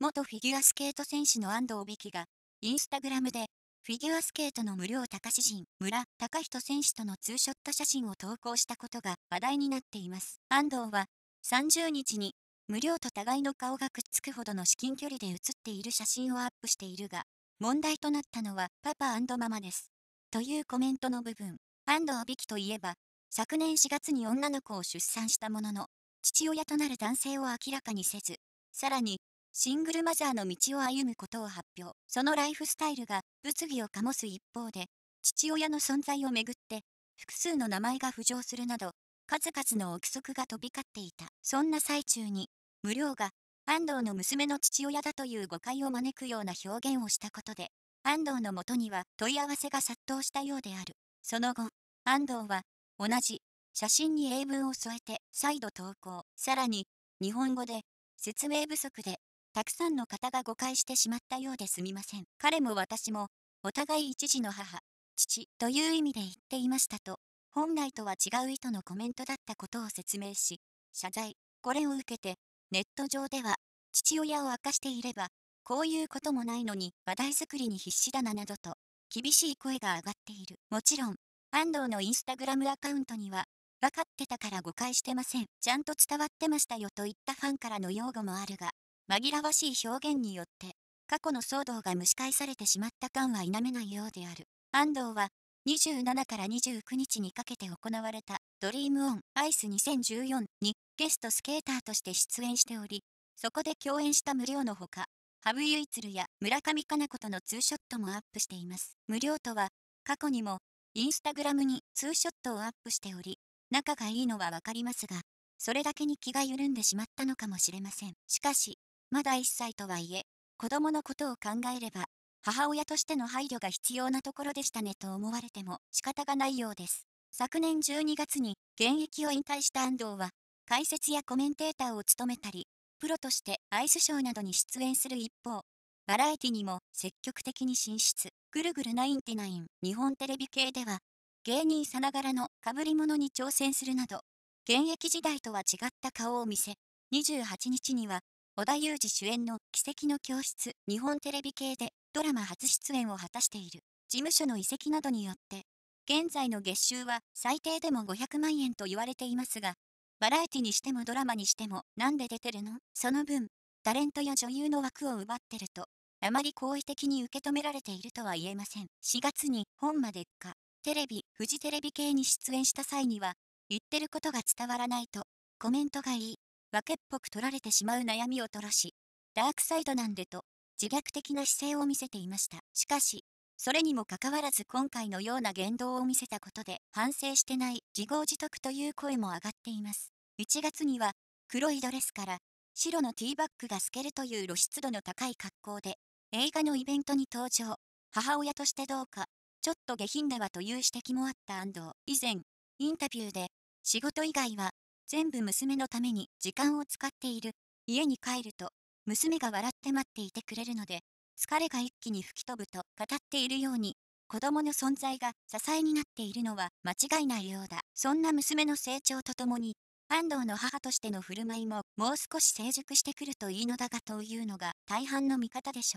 元フィギュアスケート選手の安藤美希が、インスタグラムで、フィギュアスケートの無料高志人、村高人選手とのツーショット写真を投稿したことが話題になっています。安藤は、30日に、無料と互いの顔がくっつくほどの至近距離で写っている写真をアップしているが、問題となったのはパパママです。というコメントの部分、安藤美希といえば、昨年4月に女の子を出産したものの、父親となる男性を明らかにせず、さらに、シングルマザーの道を歩むことを発表。そのライフスタイルが物議を醸す一方で、父親の存在をめぐって、複数の名前が浮上するなど、数々の憶測が飛び交っていた。そんな最中に、無料が、安藤の娘の父親だという誤解を招くような表現をしたことで、安藤のもとには問い合わせが殺到したようである。その後、安藤は、同じ、写真に英文を添えて、再度投稿。さらに、日本語で、説明不足でたくさんの方が誤解してしまったようですみません。彼も私も、お互い一児の母、父という意味で言っていましたと、本来とは違う意図のコメントだったことを説明し、謝罪、これを受けて、ネット上では、父親を明かしていれば、こういうこともないのに話題作りに必死だななどと、厳しい声が上がっている。もちろん、安藤のインスタグラムアカウントには、分かってたから誤解してません。ちゃんと伝わってましたよといったファンからの擁護もあるが、紛らわしい表現によって過去の騒動が蒸し返されてしまった感は否めないようである安藤は27から29日にかけて行われたドリームオンアイス2014にゲストスケーターとして出演しておりそこで共演した無料のほか羽生結弦や村上佳菜子とのツーショットもアップしています無料とは過去にもインスタグラムにツーショットをアップしており仲がいいのはわかりますがそれだけに気が緩んでしまったのかもしれませんしかしまだ1歳とはいえ、子供のことを考えれば、母親としての配慮が必要なところでしたねと思われても仕方がないようです。昨年12月に現役を引退した安藤は、解説やコメンテーターを務めたり、プロとしてアイスショーなどに出演する一方、バラエティにも積極的に進出。ぐるぐる99日本テレビ系では、芸人さながらの被り物に挑戦するなど、現役時代とは違った顔を見せ、28日には織田裕二主演の奇跡の教室日本テレビ系でドラマ初出演を果たしている事務所の移籍などによって現在の月収は最低でも500万円と言われていますがバラエティにしてもドラマにしてもなんで出てるのその分タレントや女優の枠を奪ってるとあまり好意的に受け止められているとは言えません4月に本までかテレビフジテレビ系に出演した際には言ってることが伝わらないとコメントがいいけっぽく取られてしまう悩みをとらし、ダークサイドなんでと自虐的な姿勢を見せていました。しかし、それにもかかわらず今回のような言動を見せたことで反省してない自業自得という声も上がっています。1月には黒いドレスから白のティーバッグが透けるという露出度の高い格好で映画のイベントに登場。母親としてどうか、ちょっと下品ではという指摘もあった安藤。以前、インタビューで仕事以外は全部娘のために時間を使っている。家に帰ると、娘が笑って待っていてくれるので、疲れが一気に吹き飛ぶと語っているように、子供の存在が支えになっているのは間違いないようだ。そんな娘の成長とともに、安藤の母としての振る舞いももう少し成熟してくるといいのだがというのが大半の見方でしょう。